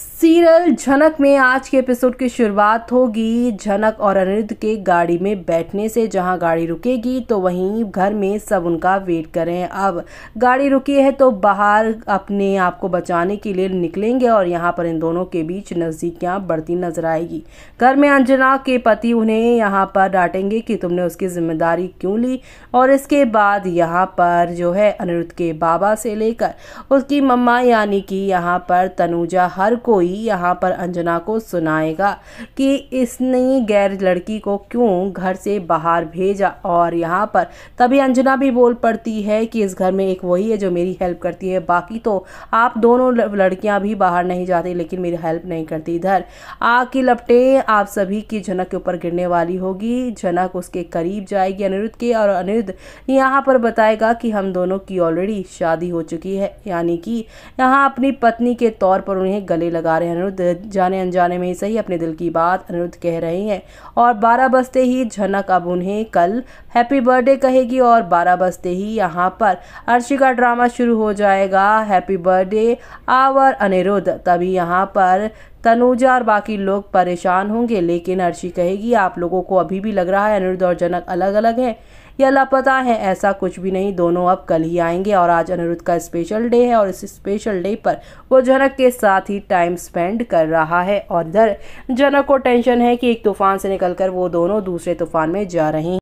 serial झनक में आज के एपिसोड की शुरुआत होगी झनक और अनिरुद्ध के गाड़ी में बैठने से जहां गाड़ी रुकेगी तो वहीं घर में सब उनका वेट करें अब गाड़ी रुकी है तो बाहर अपने आप को बचाने के लिए निकलेंगे और यहां पर इन दोनों के बीच नज़दीकियां बढ़ती नजर आएगी घर में अंजना के पति उन्हें यहाँ पर डांटेंगे कि तुमने उसकी जिम्मेदारी क्यों ली और इसके बाद यहाँ पर जो है अनिरुद्ध के बाबा से लेकर उसकी मम्मा यानी कि यहाँ पर तनुजा हर कोई यहाँ पर अंजना को सुनाएगा कि इसने गैर लड़की को क्यों घर से बाहर भेजा और यहाँ पर तभी अंजना भी बोल पड़ती है कि इस घर में एक वही है जो मेरी हेल्प करती है बाकी तो आप दोनों लड़कियाँ भी बाहर नहीं जाती लेकिन मेरी हेल्प नहीं करती इधर आग की लपटें आप सभी की झनक के ऊपर गिरने वाली होगी झनक उसके करीब जाएगी अनिरुद्ध के और अनिरुद्ध यहाँ पर बताएगा कि हम दोनों की ऑलरेडी शादी हो चुकी है यानी कि यहाँ अपनी पत्नी के तौर पर उन्हें गले लगा रहे हैं अनिरुद्ध जाने अनजाने में ही सही अपने दिल की बात अनिरुद्ध कह रहे हैं और बारह बजते ही झनक अब उन्हें कल हैप्पी बर्थडे कहेगी और बारह बजते ही यहाँ पर अर्शी का ड्रामा शुरू हो जाएगा हैप्पी बर्थडे आवर अनिरुद्ध तभी यहाँ पर तनुजा और बाकी लोग परेशान होंगे लेकिन अर्शी कहेगी आप लोगों को अभी भी लग रहा है अनिरुद्ध और जनक अलग अलग हैं या लापता है ऐसा कुछ भी नहीं दोनों अब कल ही आएंगे और आज अनिरुद्ध का स्पेशल डे है और इस स्पेशल डे पर वो जनक के साथ ही टाइम स्पेंड कर रहा है और इधर जनक को टेंशन है कि एक तूफान से निकलकर वो दोनों दूसरे तूफान में जा रहे हैं